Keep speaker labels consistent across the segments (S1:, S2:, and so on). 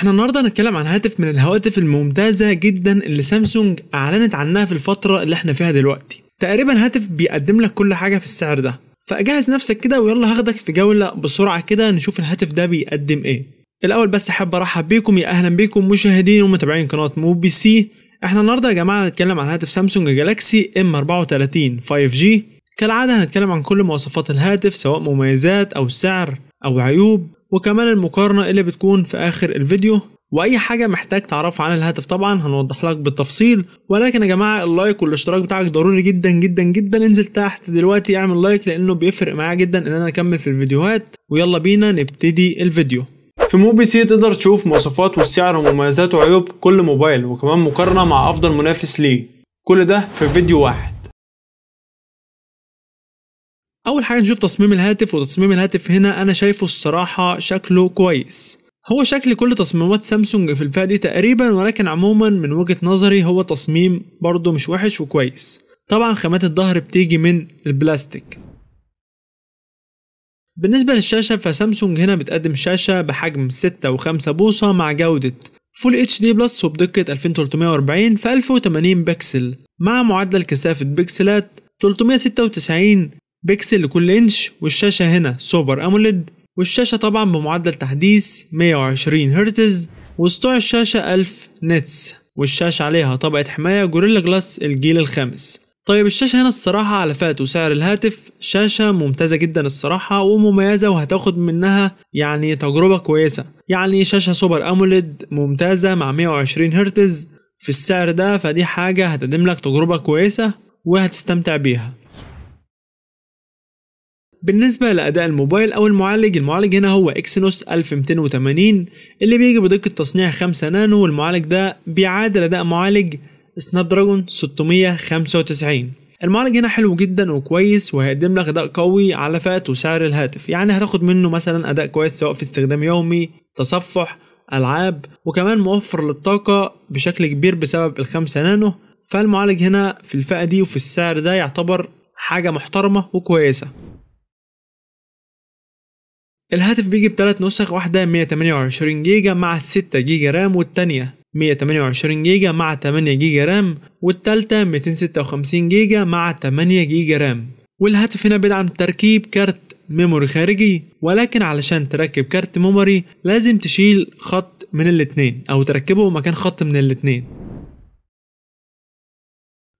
S1: احنا النهارده هنتكلم عن هاتف من الهواتف الممتازه جدا اللي سامسونج اعلنت عنها في الفتره اللي احنا فيها دلوقتي تقريبا هاتف بيقدم لك كل حاجه في السعر ده فاجهز نفسك كده ويلا هاخدك في جوله بسرعه كده نشوف الهاتف ده بيقدم ايه الاول بس احب ارحب بيكم يا اهلا بيكم مشاهدين ومتابعين قناه مو بي سي احنا النهارده يا جماعه هنتكلم عن هاتف سامسونج جالاكسي ام 34 5G كالعاده هنتكلم عن كل مواصفات الهاتف سواء مميزات او سعر او عيوب وكمان المقارنة اللي بتكون في آخر الفيديو واي حاجه محتاج تعرفها عن الهاتف طبعا هنوضح لك بالتفصيل ولكن يا جماعه اللايك والاشتراك بتاعك ضروري جدا جدا جدا انزل تحت دلوقتي اعمل لايك لانه بيفرق معايا جدا ان انا اكمل في الفيديوهات ويلا بينا نبتدي الفيديو في موبي سي تقدر تشوف مواصفات والسعر ومميزات وعيوب كل موبايل وكمان مقارنه مع افضل منافس ليه كل ده في فيديو واحد اول حاجه نشوف تصميم الهاتف وتصميم الهاتف هنا انا شايفه الصراحه شكله كويس هو شكل كل تصميمات سامسونج في الفئه دي تقريبا ولكن عموما من وجهه نظري هو تصميم برضه مش وحش وكويس طبعا خامات الظهر بتيجي من البلاستيك بالنسبة للشاشة فسامسونج هنا بتقدم شاشة بحجم 6 و5 بوصة مع جودة فول اتش دي بلس وبدقة 2340 في 1080 بكسل مع معدل كثافة بكسلات 396 بيكسل لكل انش والشاشة هنا سوبر اموليد والشاشة طبعا بمعدل تحديث 120 هرتز وسطوع الشاشة 1000 نتس والشاشة عليها طبقة حماية جوريلا جلاس الجيل الخامس طيب الشاشة هنا الصراحة على فئة وسعر الهاتف شاشة ممتازة جدا الصراحة ومميزة وهتاخد منها يعني تجربة كويسة يعني شاشة سوبر أموليد ممتازة مع 120 هرتز في السعر ده فدي حاجة هتقدم لك تجربة كويسة وهتستمتع بيها بالنسبة لأداء الموبايل أو المعالج المعالج هنا هو إكسينوس 1280 اللي بيجي بدقة تصنيع 5 نانو والمعالج ده بيعادل أداء معالج سناب دراجون 695 المعالج هنا حلو جدا وكويس وهيقدم لك اداء قوي على فئه وسعر الهاتف يعني هتاخد منه مثلا اداء كويس سواء في استخدام يومي تصفح العاب وكمان موفر للطاقه بشكل كبير بسبب الخمسة نانو فالمعالج هنا في الفئه دي وفي السعر ده يعتبر حاجه محترمه وكويسه الهاتف بيجي بثلاث نسخ واحدة 128 جيجا مع 6 جيجا رام والتانية 128 جيجا مع 8 جيجا رام والتالتة 256 جيجا مع 8 جيجا رام والهاتف هنا بيدعم تركيب كارت ميموري خارجي ولكن علشان تركب كارت ميموري لازم تشيل خط من الاتنين او تركبه مكان خط من الاتنين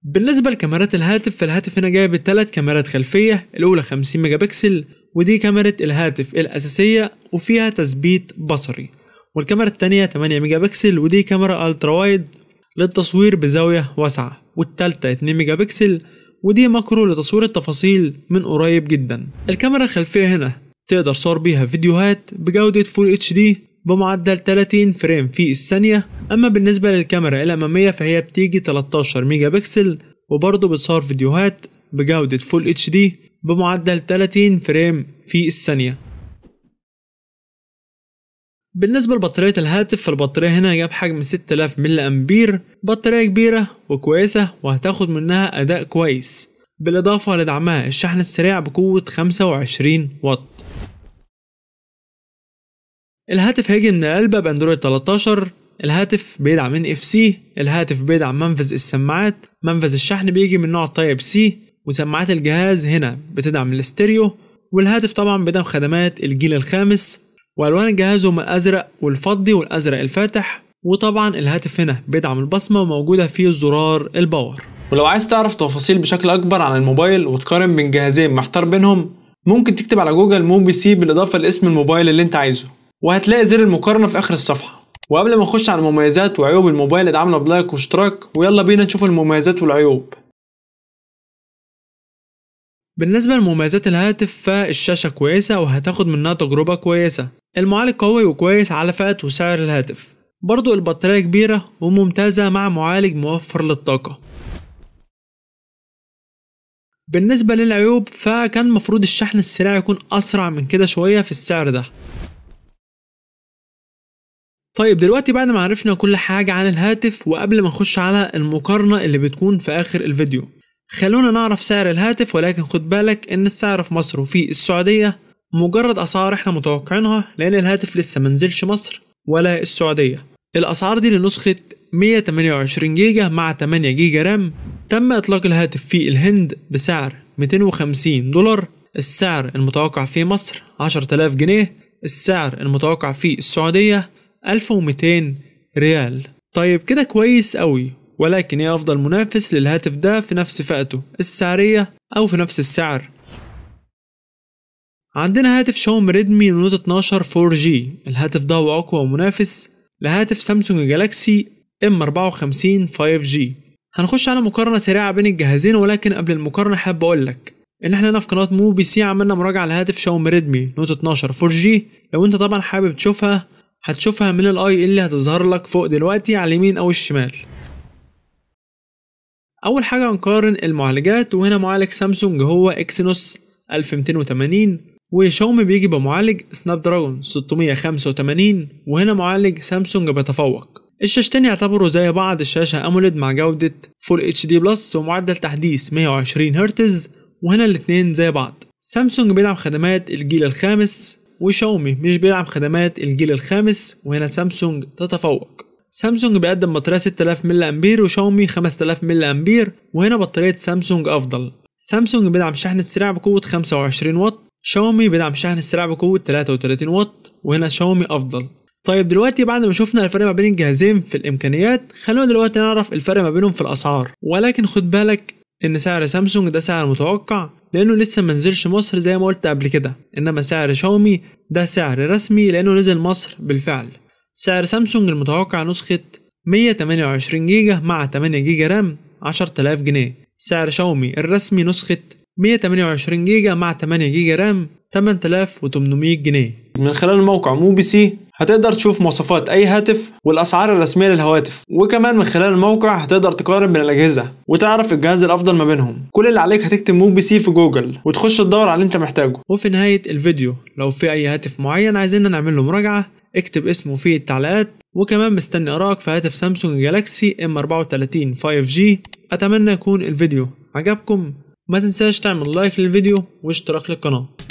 S1: بالنسبة لكاميرات الهاتف فالهاتف هنا جايب ثلاث كاميرات خلفية الأولى 50 ميجا بكسل ودي كاميرا الهاتف الأساسية وفيها تثبيت بصري والكاميرا التانية 8 ميجا بكسل ودي كاميرا ألترا وايد للتصوير بزاوية واسعة والتالتة 2 ميجا بكسل ودي ماكرو لتصوير التفاصيل من قريب جدا الكاميرا الخلفية هنا تقدر صور بيها فيديوهات بجودة فول اتش دي بمعدل 30 فريم في الثانية أما بالنسبة للكاميرا الأمامية فهي بتيجي 13 ميجا بكسل وبرضه بتصور فيديوهات بجودة فول اتش دي بمعدل 30 فريم في الثانية بالنسبة لبطارية الهاتف فالبطارية هنا جاب حجم 6000 ملي أمبير بطارية كبيرة وكويسة وهتاخد منها أداء كويس بالإضافة لدعمها الشحن السريع بقوة 25 واط الهاتف هيجي من العلبة بأندرويد 13 الهاتف بيدعم ان اف سي الهاتف بيدعم منفذ السماعات منفذ الشحن بيجي من نوع تايب سي وسماعات الجهاز هنا بتدعم الاستيريو والهاتف طبعا بدعم خدمات الجيل الخامس والوان الجهاز هم الازرق والفضي والازرق الفاتح وطبعا الهاتف هنا بيدعم البصمه وموجوده فيه زرار الباور ولو عايز تعرف تفاصيل بشكل اكبر عن الموبايل وتقارن بين جهازين محتار بينهم ممكن تكتب على جوجل موبي سي بالاضافه لاسم الموبايل اللي انت عايزه وهتلاقي زر المقارنه في اخر الصفحه وقبل ما نخش على المميزات وعيوب الموبايل ادعمنا بلايك واشتراك ويلا بينا نشوف المميزات والعيوب بالنسبة لمميزات الهاتف فالشاشة كويسة وهتاخد منها تجربة كويسة المعالج قوي وكويس على فئة وسعر الهاتف برضو البطارية كبيرة وممتازة مع معالج موفر للطاقة بالنسبة للعيوب فكان مفروض الشحن السريع يكون أسرع من كده شوية في السعر ده طيب دلوقتي بعد ما عرفنا كل حاجة عن الهاتف وقبل ما نخش على المقارنة اللي بتكون في آخر الفيديو خلونا نعرف سعر الهاتف ولكن خد بالك ان السعر في مصر وفي السعودية مجرد اسعار احنا متوقعينها لان الهاتف لسه منزلش مصر ولا السعودية الاسعار دي لنسخة 128 جيجا مع 8 جيجا رام تم اطلاق الهاتف في الهند بسعر 250 دولار السعر المتوقع في مصر 10000 جنيه السعر المتوقع في السعودية 1200 ريال طيب كده كويس قوي ولكن هي أفضل منافس للهاتف ده في نفس فئته السعرية أو في نفس السعر عندنا هاتف شاومي ريدمي نوت 12 4G الهاتف ده هو أقوى منافس لهاتف سامسونج جالاكسي M54 5G هنخش على مقارنة سريعة بين الجهازين ولكن قبل المقارنة حابب أقولك إن إحنا هنا في قناة مو بي سي عملنا مراجعة لهاتف شاومي ريدمي نوت 12 4G لو أنت طبعا حابب تشوفها هتشوفها من الاي اللي هتظهر لك فوق دلوقتي على اليمين أو الشمال اول حاجه هنقارن المعالجات وهنا معالج سامسونج هو اكسينوس 1280 وشاومي بيجي بمعالج سناب دراجون 685 وهنا معالج سامسونج بيتفوق الشاشتين يعتبروا زي بعض الشاشة أموليد مع جودة فول اتش دي بلس ومعدل تحديث 120 هرتز وهنا الاتنين زي بعض سامسونج بيدعم خدمات الجيل الخامس وشاومي مش بيدعم خدمات الجيل الخامس وهنا سامسونج تتفوق سامسونج بيقدم بطارية 6000 ملي أمبير وشاومي 5000 ملي أمبير وهنا بطارية سامسونج أفضل سامسونج بيدعم شحن السريع بقوة 25 واط شاومي بيدعم شحن السريع بقوة 33 واط وهنا شاومي أفضل طيب دلوقتي بعد ما شفنا الفرق ما بين الجهازين في الامكانيات خلونا دلوقتي نعرف الفرق ما بينهم في الاسعار ولكن خد بالك ان سعر سامسونج ده سعر متوقع لانه لسه منزلش مصر زي ما قلت قبل كده انما سعر شاومي ده سعر رسمي لانه نزل مصر بالفعل سعر سامسونج المتوقع نسخة 128 جيجا مع 8 جيجا رام 10000 جنيه سعر شاومي الرسمي نسخة 128 جيجا مع 8 جيجا رام 8800 جنيه من خلال موقع بي سي هتقدر تشوف مواصفات اي هاتف والاسعار الرسميه للهواتف وكمان من خلال الموقع هتقدر تقارن بين الاجهزه وتعرف الجهاز الافضل ما بينهم كل اللي عليك هتكتب مو بي سي في جوجل وتخش تدور على اللي انت محتاجه وفي نهايه الفيديو لو في اي هاتف معين عايزين نعمل له مراجعه اكتب اسمه في التعليقات وكمان مستني اراك في هاتف سامسونج جالاكسي ام 34 5G اتمنى يكون الفيديو عجبكم ما تنساش تعمل لايك للفيديو واشتراك للقناه